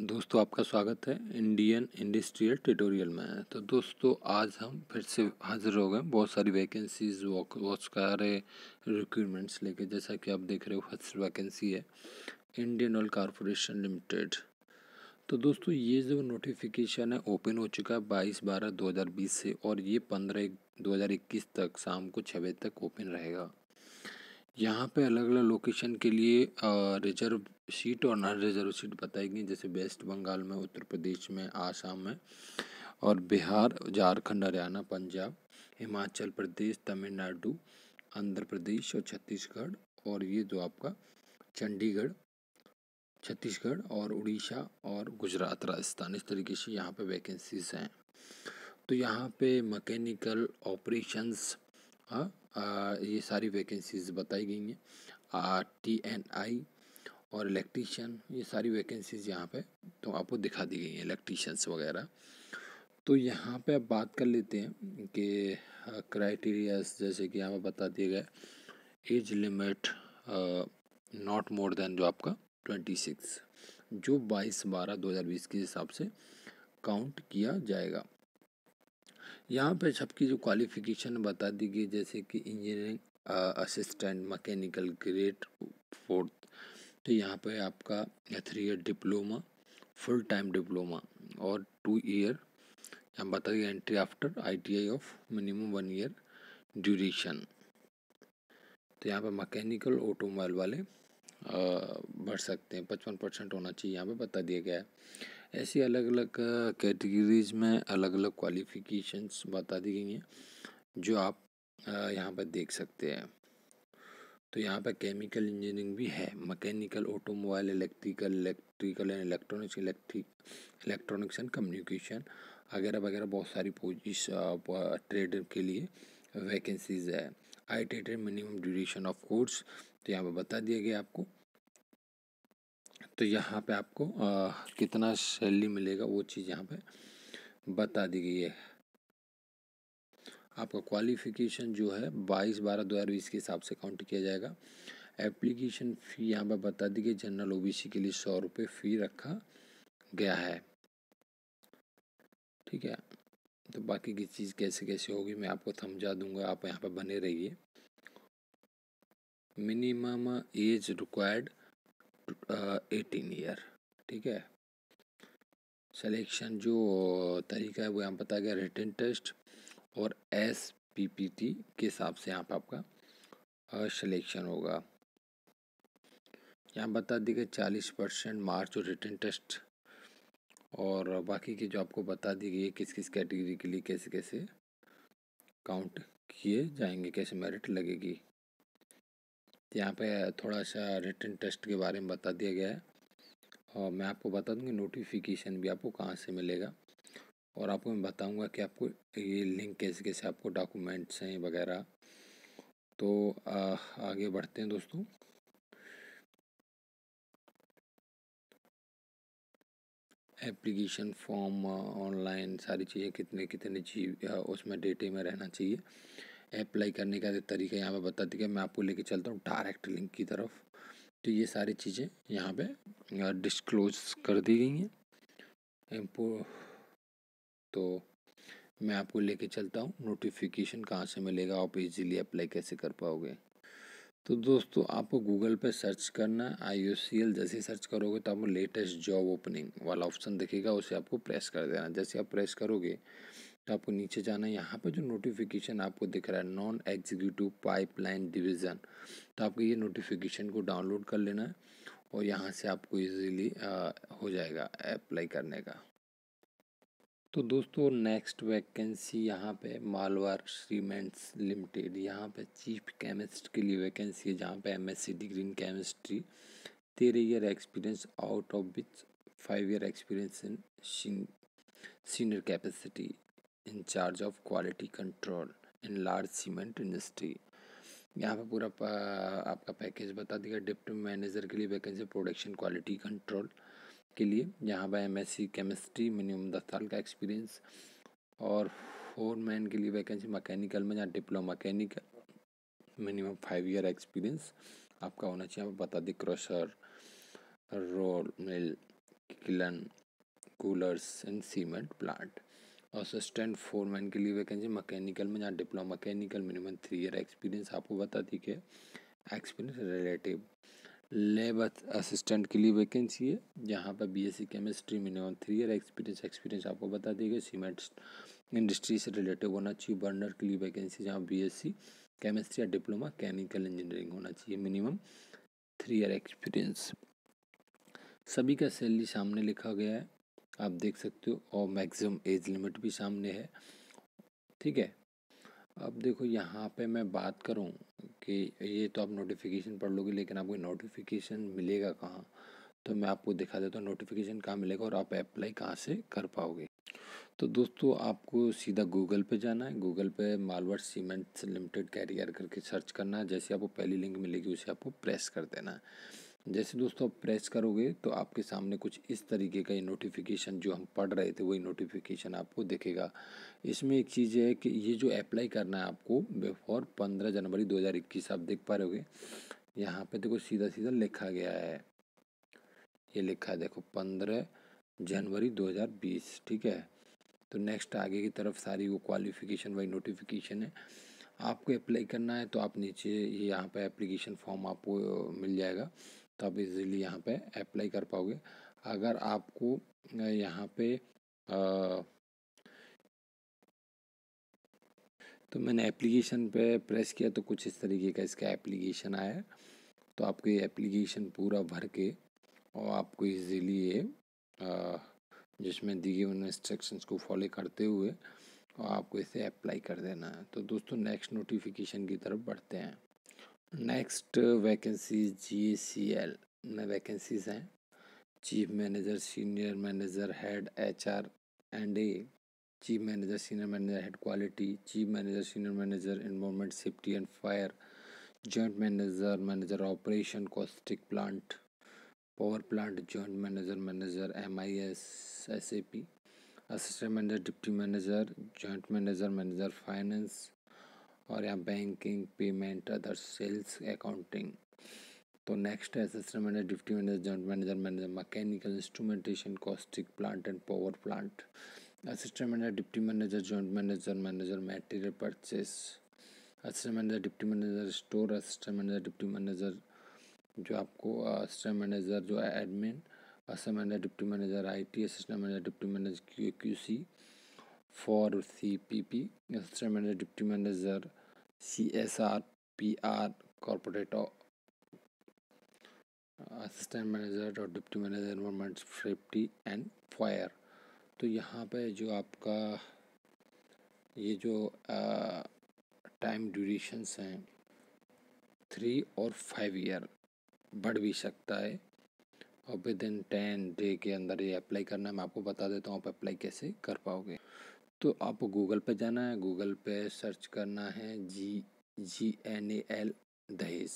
दोस्तों आपका स्वागत है इंडियन इंडस्ट्रियल ट्यूटोरियल में तो दोस्तों आज हम फिर से हाजिर हो गए बहुत सारी वैकेंसीज बहुत सारे रिक्रूटमेंट्स लेके जैसा कि आप देख रहे हो फर्स्ट वैकेंसी है इंडियन ऑयल कॉरपोरेशन लिमिटेड तो दोस्तों ये जो नोटिफिकेशन है ओपन हो चुका है बाईस बारह दो हज़ार बीस से और ये पंद्रह दो हज़ार इक्कीस तक शाम को छः बजे तक ओपन रहेगा यहाँ पे अलग अलग लोकेशन के लिए रिजर्व सीट और नॉन रिजर्व सीट बताई गई जैसे वेस्ट बंगाल में उत्तर प्रदेश में आसाम में और बिहार झारखंड हरियाणा पंजाब हिमाचल प्रदेश तमिलनाडु आंध्र प्रदेश और छत्तीसगढ़ और ये जो आपका चंडीगढ़ छत्तीसगढ़ और उड़ीसा और गुजरात राजस्थान इस तरीके से यहाँ पे वैकेंसीज हैं तो यहाँ पे मैकेनिकल ऑपरेशंस हाँ, ये सारी वैकेंसीज बताई गई हैं टी एन आई और इलेक्ट्रीशियन ये सारी वैकेंसीज़ यहाँ पे तो आपको दिखा दी गई हैं इलेक्ट्रीशियंस वगैरह तो यहाँ पे आप बात कर लेते हैं कि क्राइटेरियाज जैसे कि यहाँ पे बता दिए गए age limit not more than जो आपका ट्वेंटी सिक्स जो बाईस बारह दो हज़ार बीस के हिसाब से काउंट किया जाएगा यहाँ पे सबकी जो क्वालिफिकेशन बता दी गई जैसे कि engineering assistant mechanical grade fourth तो यहाँ पे आपका three year diploma full time diploma और टू ईयर हम बता दिए entry after ITI of minimum one year duration तो यहाँ पे मैकेनिकल ऑटोमोबाइल वाले बढ़ सकते हैं पचपन परसेंट होना चाहिए यहाँ पे बता दिया गया है ऐसी अलग अलग कैटेगरीज में अलग अलग क्वालिफिकेशंस बता दी गई हैं जो आप यहाँ पर देख सकते हैं तो यहाँ पर केमिकल इंजीनियरिंग भी है mechanical automobile electrical electrical and electronics electric electronics and communication वगैरह वगैरह बहुत सारी पोजिश ट्रेड के लिए वैकेंसीज है I T trade minimum duration of course तो यहाँ पर बता दिया गया आपको तो यहाँ पे आपको आ, कितना सैलरी मिलेगा वो चीज़ यहाँ पे बता दी गई है आपका क्वालिफिकेशन जो है बाईस बारह दो हज़ार बीस के हिसाब से काउंट किया जाएगा एप्लीकेशन फ़ी यहाँ पर बता दी गई जनरल ओबीसी के लिए सौ रुपये फ़ी रखा गया है ठीक है तो बाकी की चीज़ कैसे कैसे होगी मैं आपको समझा दूंगा आप यहाँ पर बने रहिए minimum age required eighteen year ठीक है सिलेक्शन जो तरीका है वो यहाँ बताया गया रिटर्न टेस्ट और एस पी पी टी के हिसाब से यहाँ पर आपका सिलेक्शन होगा यहाँ बता दी गई चालीस परसेंट मार्च और रिटर्न टेस्ट और बाकी के जो आपको बता दी गई है किस किस कैटेगरी के लिए कैसे कैसे काउंट किए जाएंगे कैसे मेरिट लगेगी तो यहाँ पे थोड़ा सा रिटर्न टेस्ट के बारे में बता दिया गया है और मैं आपको बता दूंगी नोटिफिकेशन भी आपको कहाँ से मिलेगा और आपको मैं बताऊंगा कि आपको ये लिंक कैसे कैसे आपको डॉक्यूमेंट्स हैं वगैरह तो आ, आगे बढ़ते हैं दोस्तों एप्लीकेशन फॉर्म ऑनलाइन सारी चीज़ें कितने कितने जी उसमें डेटे में रहना चाहिए अप्लाई करने का तरीका यहाँ पे बता दिया मैं आपको लेके चलता हूँ डायरेक्ट लिंक की तरफ तो ये सारी चीज़ें यहाँ पे डिस्क्लोज कर दी गई हैं इम्पो तो मैं आपको लेके चलता हूँ नोटिफिकेशन कहाँ से मिलेगा आप इजीली अप्लाई कैसे कर पाओगे तो दोस्तों आपको गूगल पे सर्च करना है आई यू सी एल जैसे सर्च करोगे तो आपको लेटेस्ट जॉब ओपनिंग वाला ऑप्शन दिखेगा उसे आपको प्रेस कर देना जैसे आप प्रेस करोगे तो आपको नीचे जाना है यहाँ पर जो नोटिफिकेशन आपको दिख रहा है नॉन एग्जीक्यूटिव पाइपलाइन डिवीज़न तो आपको ये नोटिफिकेशन को डाउनलोड कर लेना है और यहाँ से आपको इजीली हो जाएगा अप्लाई करने का तो दोस्तों नेक्स्ट वैकेंसी यहाँ पे मालवार सीमेंट्स लिमिटेड यहाँ पे चीफ केमिस्ट के लिए वैकेंसी है जहाँ पे एमएससी डिग्री इन केमिस्ट्री तेरह year experience out of which five year experience in senior capacity in charge of quality control in large cement industry यहाँ पे पूरा आपका पैकेज बता दिया डिप्टी मैनेजर के लिए वैकेंसी प्रोडक्शन क्वालिटी कंट्रोल के लिए जहाँ वह एम केमिस्ट्री मिनिमम दस साल का एक्सपीरियंस और फोर मैन के लिए वैकेंसी मैकेनिकल में जहाँ diploma mechanical minimum five year experience आपका होना चाहिए आप बता दें crusher roll mill kiln coolers and cement plant assistant foreman के लिए वैकेंसी मैकेनिकल में जहाँ diploma mechanical minimum three year experience आपको बता दी कि एक्सपीरियंस रिलेटिव लेब असिस्टेंट के लिए वैकेंसी है जहाँ पर BSc chemistry minimum three year experience experience आपको बता दी गई सीमेंट इंडस्ट्री से रिलेटेड होना चाहिए बर्नर के लिए वैकेंसी जहाँ बीएससी केमिस्ट्री या डिप्लोमा केमिकल इंजीनियरिंग होना चाहिए मिनिमम थ्री ईयर एक्सपीरियंस सभी का सैलरी सामने लिखा गया है आप देख सकते हो और मैक्सिमम एज लिमिट भी सामने है ठीक है अब देखो यहाँ पे मैं बात करूँ कि ये तो आप नोटिफिकेशन पढ़ लोगे लेकिन आपको नोटिफिकेशन मिलेगा कहाँ तो मैं आपको दिखा देता हूँ नोटिफिकेशन कहाँ मिलेगा और आप अप्लाई कहाँ से कर पाओगे तो दोस्तों आपको सीधा गूगल पे जाना है गूगल पे मालवर सीमेंट्स लिमिटेड कैरियर करके सर्च करना है जैसे आपको पहली लिंक मिलेगी उसे आपको प्रेस कर देना है जैसे दोस्तों आप प्रेस करोगे तो आपके सामने कुछ इस तरीके का ये नोटिफिकेशन जो हम पढ़ रहे थे वही नोटिफिकेशन आपको दिखेगा इसमें एक चीज़ है कि ये जो अप्लाई करना है आपको बिफोर पंद्रह जनवरी इक्कीस आप देख पा रहे होगे यहाँ पे देखो सीधा सीधा लिखा गया है ये लिखा है देखो पंद्रह जनवरी 2020 ठीक है तो नेक्स्ट आगे की तरफ सारी वो क्वालिफिकेशन वही नोटिफिकेशन है आपको अप्लाई करना है तो आप नीचे ये यहाँ पे एप्लीकेशन फॉर्म आपको मिल जाएगा तो आप इजीली यहाँ पे अप्लाई कर पाओगे अगर आपको यहाँ पे आ, तो मैंने एप्लीकेशन पे प्रेस किया तो कुछ इस तरीके का इसका एप्लीकेशन आया तो आपको ये एप्लीकेशन पूरा भर के और आपको इजीली ये जिसमें गई हुए इंस्ट्रक्शंस को फॉलो करते हुए और आपको इसे अप्लाई कर देना है तो दोस्तों नेक्स्ट नोटिफिकेशन की तरफ बढ़ते हैं next vacancy G C L में वैकेंसीज हैं chief manager senior manager head H R and A chief manager senior manager head quality chief manager senior manager environment safety and fire joint manager manager operation caustic plant power plant joint manager manager M I S S A P assistant manager deputy manager joint manager manager finance और यहाँ banking payment other sales accounting तो next है assistant manager deputy manager joint manager manager mechanical instrumentation caustic plant and power plant assistant manager deputy manager joint manager manager material purchase assistant manager deputy manager store assistant manager deputy manager जो आपको assistant manager जो admin assistant manager deputy manager I T assistant manager deputy manager Q Q C for C P P assistant manager deputy manager C S R P R corporate assistant manager और deputy manager environment safety and fire तो यहाँ पे जो आपका ये जो time durations हैं three और फाइव ईयर बढ़ भी सकता है और विद इन टेन डे के अंदर ये अप्लाई करना है मैं आपको बता देता हूँ आप अप्लाई कैसे कर पाओगे तो आपको गूगल पे जाना है गूगल पे सर्च करना है जी जी एन ए एल दहेज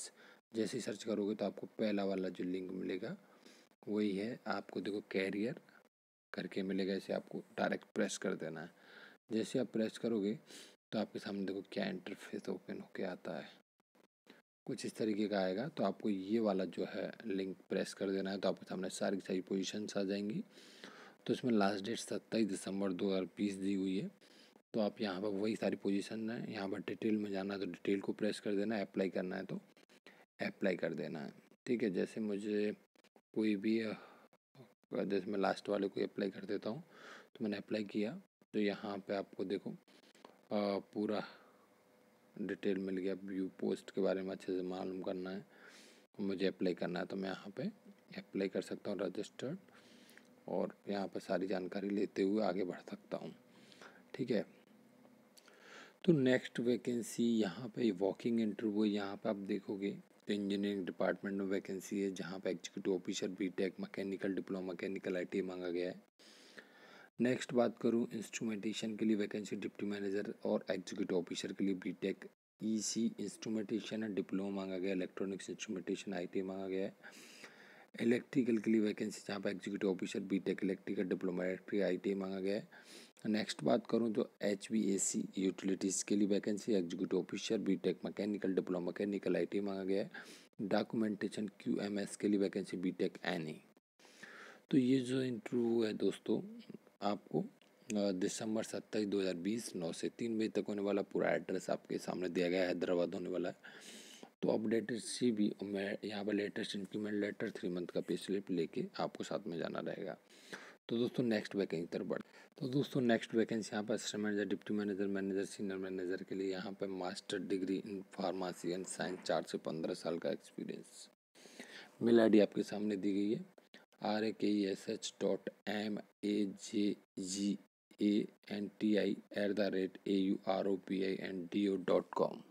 जैसे ही सर्च करोगे तो आपको पहला वाला जो लिंक मिलेगा वही है आपको देखो कैरियर करके मिलेगा इसे आपको डायरेक्ट प्रेस कर देना है जैसे आप प्रेस करोगे तो आपके सामने देखो क्या इंटरफेस ओपन होके आता है कुछ इस तरीके का आएगा तो आपको ये वाला जो है लिंक प्रेस कर देना है तो आपके सामने सारी सारी पोजिशन आ जाएंगी तो इसमें लास्ट डेट सत्ताईस दिसंबर दो हज़ार बीस दी हुई है तो आप यहाँ पर वही सारी पोजिशन है यहाँ पर डिटेल में जाना है तो डिटेल को प्रेस कर देना है अप्लाई करना है तो अप्लाई कर देना है ठीक है जैसे मुझे कोई भी जैसे मैं लास्ट वाले को अप्लाई कर देता हूँ तो मैंने अप्लाई किया तो यहाँ पे आपको देखो आ, पूरा डिटेल मिल गया व्यू पोस्ट के बारे में अच्छे से मालूम करना है मुझे अप्लाई करना है तो मैं यहाँ पे अप्लाई कर सकता हूँ रजिस्टर्ड और यहाँ पर सारी जानकारी लेते हुए आगे बढ़ सकता हूँ ठीक है तो नेक्स्ट वैकेंसी यहाँ पे वॉकिंग इंटरव्यू है यहाँ पे आप देखोगे तो इंजीनियरिंग डिपार्टमेंट में वैकेंसी है जहाँ पे executive officer B Tech mechanical diploma mechanical I मांगा गया है नेक्स्ट बात करूँ इंस्ट्रूमेंटेशन के लिए वैकेंसी डिप्टी मैनेजर और एग्जीक्यूटिव ऑफिसर के लिए बीटेक ईसी इंस्ट्रूमेंटेशन डिप्लोमा मांगा गया इलेक्ट्रॉनिक्स इंस्ट्रूमेंटेशन आईटी मांगा गया है इलेक्ट्रिकल के लिए वैकेंसी जहाँ पर executive officer B Tech electrical diploma electric I मांगा गया है नेक्स्ट बात करूँ तो H B A C utilities के लिए vacancy executive officer B Tech mechanical diploma mechanical I मांगा गया है डॉक्यूमेंटेशन क्यू एम एस के लिए vacancy B Tech N A तो ये जो इंटरव्यू है दोस्तों आपको दिसंबर सत्ताईस दो हज़ार बीस नौ से तीन बजे तक होने वाला पूरा एड्रेस आपके सामने दिया गया हैदराबाद होने वाला है तो अपडेटेड सी भी मैं यहाँ पर latest increment letter three month का पे स्लिप लेके आपको साथ में जाना रहेगा तो दोस्तों नेक्स्ट वैकेंसी तरफ बढ़ तो दोस्तों नेक्स्ट वैकेंसी यहाँ पर assistant manager deputy manager manager senior manager के लिए यहाँ पर master degree in pharmacy and science चार से पंद्रह साल का एक्सपीरियंस मेल आई आपके सामने दी गई है R A K S H dot M A J G A N T I at the rate A U R O P I N D O dot com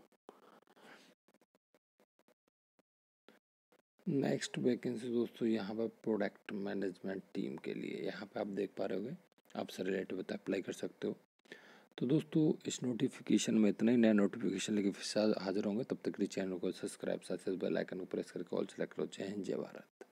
next vacancy दोस्तों यहाँ पर product management team के लिए यहाँ पे आप देख पा रहे हो आपसे रिलेटेड रिलेटिव अप्लाई कर सकते हो तो दोस्तों इस नोटिफिकेशन में इतना ही नया नोटिफिकेशन लेके फिर हाजिर होंगे तब तक के चैनल को सब्सक्राइब साथ बेल आइकन को प्रेस करके ऑल सेलेक्ट करो जय हिंद जय भारत